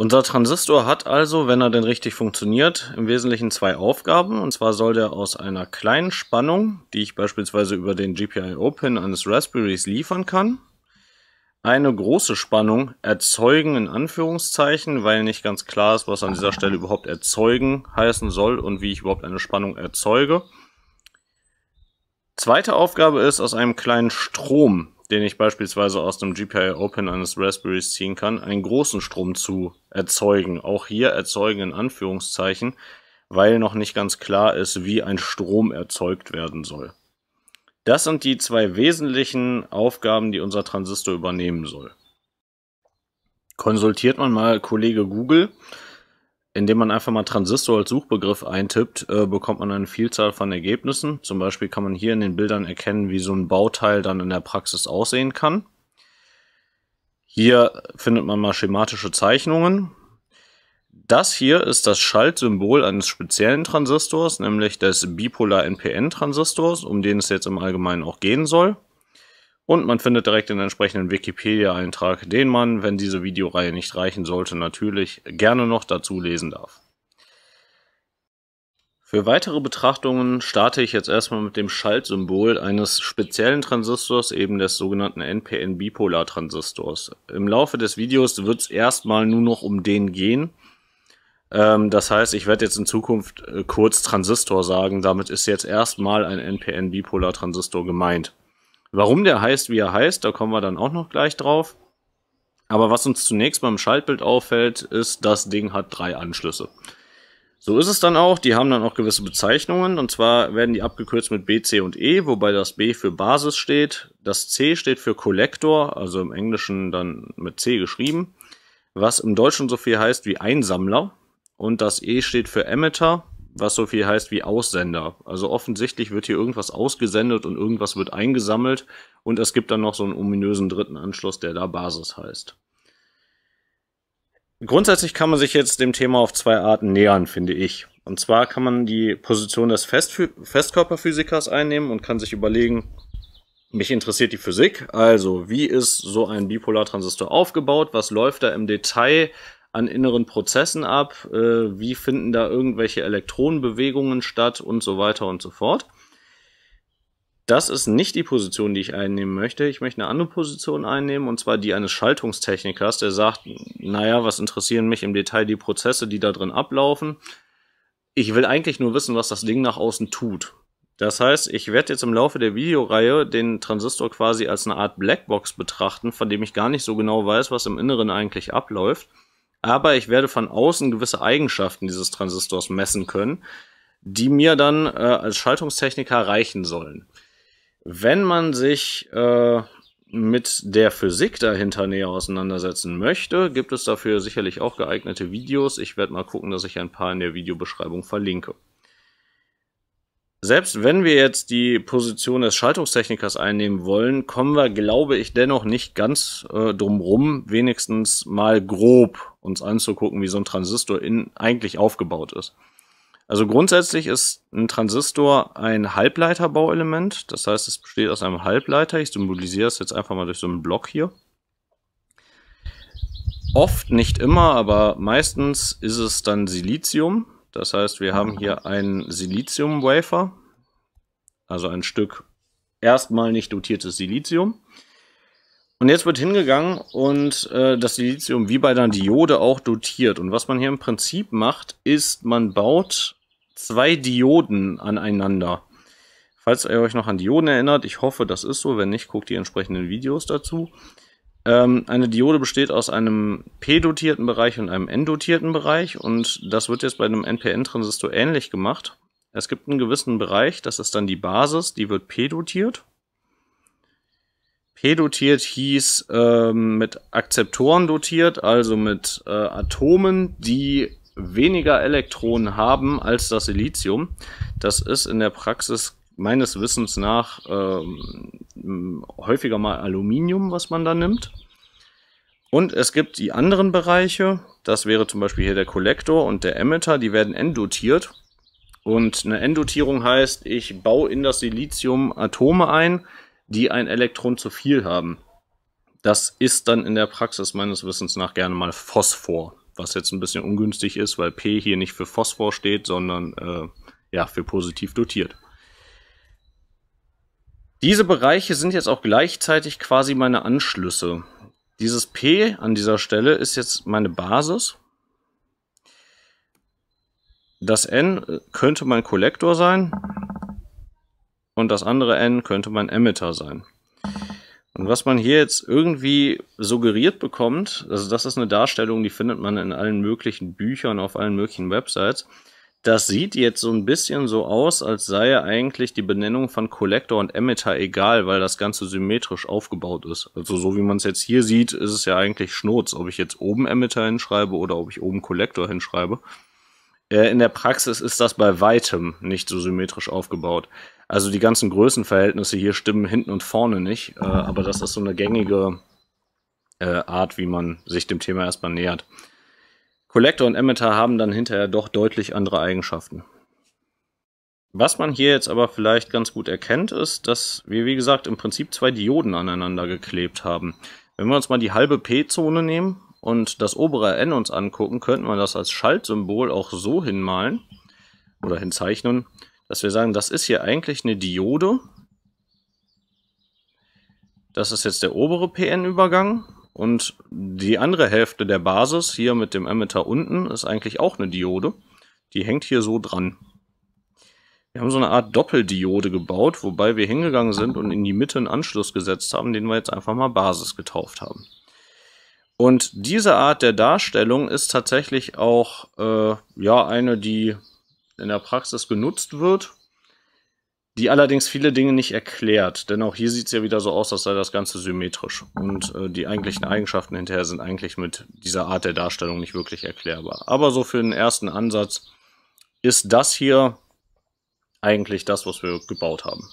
Unser Transistor hat also, wenn er denn richtig funktioniert, im Wesentlichen zwei Aufgaben. Und zwar soll der aus einer kleinen Spannung, die ich beispielsweise über den GPIO-Pin eines Raspberries liefern kann, eine große Spannung erzeugen, in Anführungszeichen, weil nicht ganz klar ist, was an dieser Stelle überhaupt erzeugen heißen soll und wie ich überhaupt eine Spannung erzeuge. Zweite Aufgabe ist, aus einem kleinen Strom den ich beispielsweise aus dem GPIO Open eines Raspberries ziehen kann, einen großen Strom zu erzeugen. Auch hier erzeugen in Anführungszeichen, weil noch nicht ganz klar ist, wie ein Strom erzeugt werden soll. Das sind die zwei wesentlichen Aufgaben, die unser Transistor übernehmen soll. Konsultiert man mal Kollege Google, indem man einfach mal Transistor als Suchbegriff eintippt, äh, bekommt man eine Vielzahl von Ergebnissen. Zum Beispiel kann man hier in den Bildern erkennen, wie so ein Bauteil dann in der Praxis aussehen kann. Hier findet man mal schematische Zeichnungen. Das hier ist das Schaltsymbol eines speziellen Transistors, nämlich des Bipolar NPN Transistors, um den es jetzt im Allgemeinen auch gehen soll. Und man findet direkt den entsprechenden Wikipedia-Eintrag, den man, wenn diese Videoreihe nicht reichen sollte, natürlich gerne noch dazu lesen darf. Für weitere Betrachtungen starte ich jetzt erstmal mit dem Schaltsymbol eines speziellen Transistors, eben des sogenannten NPN-Bipolar-Transistors. Im Laufe des Videos wird es erstmal nur noch um den gehen. Ähm, das heißt, ich werde jetzt in Zukunft äh, kurz Transistor sagen, damit ist jetzt erstmal ein NPN-Bipolar-Transistor gemeint. Warum der heißt, wie er heißt, da kommen wir dann auch noch gleich drauf. Aber was uns zunächst beim Schaltbild auffällt, ist, das Ding hat drei Anschlüsse. So ist es dann auch. Die haben dann auch gewisse Bezeichnungen. Und zwar werden die abgekürzt mit B, C und E, wobei das B für Basis steht. Das C steht für Collector, also im Englischen dann mit C geschrieben, was im Deutschen so viel heißt wie Einsammler. Und das E steht für Emitter, was so viel heißt wie Aussender. Also offensichtlich wird hier irgendwas ausgesendet und irgendwas wird eingesammelt und es gibt dann noch so einen ominösen dritten Anschluss, der da Basis heißt. Grundsätzlich kann man sich jetzt dem Thema auf zwei Arten nähern, finde ich. Und zwar kann man die Position des Fest Festkörperphysikers einnehmen und kann sich überlegen, mich interessiert die Physik, also wie ist so ein Bipolartransistor aufgebaut, was läuft da im Detail, an inneren Prozessen ab, äh, wie finden da irgendwelche Elektronenbewegungen statt und so weiter und so fort. Das ist nicht die Position, die ich einnehmen möchte. Ich möchte eine andere Position einnehmen, und zwar die eines Schaltungstechnikers, der sagt, naja, was interessieren mich im Detail die Prozesse, die da drin ablaufen? Ich will eigentlich nur wissen, was das Ding nach außen tut. Das heißt, ich werde jetzt im Laufe der Videoreihe den Transistor quasi als eine Art Blackbox betrachten, von dem ich gar nicht so genau weiß, was im Inneren eigentlich abläuft aber ich werde von außen gewisse Eigenschaften dieses Transistors messen können, die mir dann äh, als Schaltungstechniker reichen sollen. Wenn man sich äh, mit der Physik dahinter näher auseinandersetzen möchte, gibt es dafür sicherlich auch geeignete Videos. Ich werde mal gucken, dass ich ein paar in der Videobeschreibung verlinke. Selbst wenn wir jetzt die Position des Schaltungstechnikers einnehmen wollen, kommen wir, glaube ich, dennoch nicht ganz äh, drumrum, wenigstens mal grob uns anzugucken, wie so ein Transistor in, eigentlich aufgebaut ist. Also grundsätzlich ist ein Transistor ein Halbleiterbauelement. Das heißt, es besteht aus einem Halbleiter. Ich symbolisiere es jetzt einfach mal durch so einen Block hier. Oft, nicht immer, aber meistens ist es dann Silizium. Das heißt, wir haben hier einen Silizium-Wafer, also ein Stück erstmal nicht dotiertes Silizium. Und jetzt wird hingegangen und äh, das Silizium wie bei der Diode auch dotiert. Und was man hier im Prinzip macht, ist, man baut zwei Dioden aneinander. Falls ihr euch noch an Dioden erinnert, ich hoffe, das ist so. Wenn nicht, guckt die entsprechenden Videos dazu. Ähm, eine Diode besteht aus einem P-dotierten Bereich und einem N-dotierten Bereich. Und das wird jetzt bei einem NPN-Transistor ähnlich gemacht. Es gibt einen gewissen Bereich, das ist dann die Basis, die wird P-dotiert. P dotiert hieß ähm, mit Akzeptoren dotiert, also mit äh, Atomen, die weniger Elektronen haben als das Silizium. Das ist in der Praxis meines Wissens nach ähm, häufiger mal Aluminium, was man da nimmt. Und es gibt die anderen Bereiche, das wäre zum Beispiel hier der Kollektor und der Emitter, die werden endotiert. Und eine Endotierung heißt, ich baue in das Silizium Atome ein, die ein Elektron zu viel haben. Das ist dann in der Praxis meines Wissens nach gerne mal Phosphor, was jetzt ein bisschen ungünstig ist, weil P hier nicht für Phosphor steht, sondern äh, ja, für positiv dotiert. Diese Bereiche sind jetzt auch gleichzeitig quasi meine Anschlüsse. Dieses P an dieser Stelle ist jetzt meine Basis. Das N könnte mein Kollektor sein und das andere N könnte mein Emitter sein. Und was man hier jetzt irgendwie suggeriert bekommt, also das ist eine Darstellung, die findet man in allen möglichen Büchern, auf allen möglichen Websites. Das sieht jetzt so ein bisschen so aus, als sei eigentlich die Benennung von Collector und Emitter egal, weil das Ganze symmetrisch aufgebaut ist. Also so wie man es jetzt hier sieht, ist es ja eigentlich Schnurz, ob ich jetzt oben Emitter hinschreibe oder ob ich oben Collector hinschreibe. Äh, in der Praxis ist das bei weitem nicht so symmetrisch aufgebaut. Also die ganzen Größenverhältnisse hier stimmen hinten und vorne nicht, äh, aber das ist so eine gängige äh, Art, wie man sich dem Thema erstmal nähert. Collector und Emitter haben dann hinterher doch deutlich andere Eigenschaften. Was man hier jetzt aber vielleicht ganz gut erkennt, ist, dass wir, wie gesagt, im Prinzip zwei Dioden aneinander geklebt haben. Wenn wir uns mal die halbe P-Zone nehmen und das obere N uns angucken, könnten wir das als Schaltsymbol auch so hinmalen oder hinzeichnen, dass wir sagen, das ist hier eigentlich eine Diode. Das ist jetzt der obere PN-Übergang. Und die andere Hälfte der Basis, hier mit dem Emitter unten, ist eigentlich auch eine Diode. Die hängt hier so dran. Wir haben so eine Art Doppeldiode gebaut, wobei wir hingegangen sind und in die Mitte einen Anschluss gesetzt haben, den wir jetzt einfach mal Basis getauft haben. Und diese Art der Darstellung ist tatsächlich auch äh, ja eine, die in der Praxis genutzt wird, die allerdings viele Dinge nicht erklärt. Denn auch hier sieht es ja wieder so aus, als sei das Ganze symmetrisch. Und äh, die eigentlichen Eigenschaften hinterher sind eigentlich mit dieser Art der Darstellung nicht wirklich erklärbar. Aber so für den ersten Ansatz ist das hier eigentlich das, was wir gebaut haben.